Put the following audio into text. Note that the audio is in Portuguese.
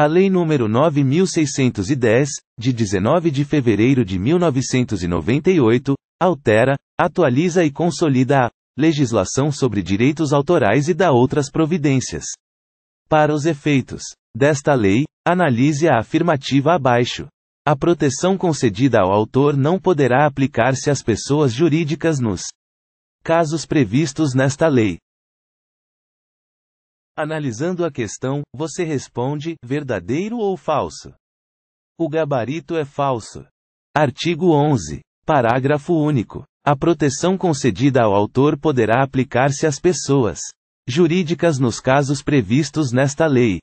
A Lei nº 9610, de 19 de fevereiro de 1998, altera, atualiza e consolida a legislação sobre direitos autorais e dá outras providências. Para os efeitos desta lei, analise a afirmativa abaixo. A proteção concedida ao autor não poderá aplicar-se às pessoas jurídicas nos casos previstos nesta lei. Analisando a questão, você responde: verdadeiro ou falso? O gabarito é falso. Artigo 11. Parágrafo único. A proteção concedida ao autor poderá aplicar-se às pessoas jurídicas nos casos previstos nesta lei,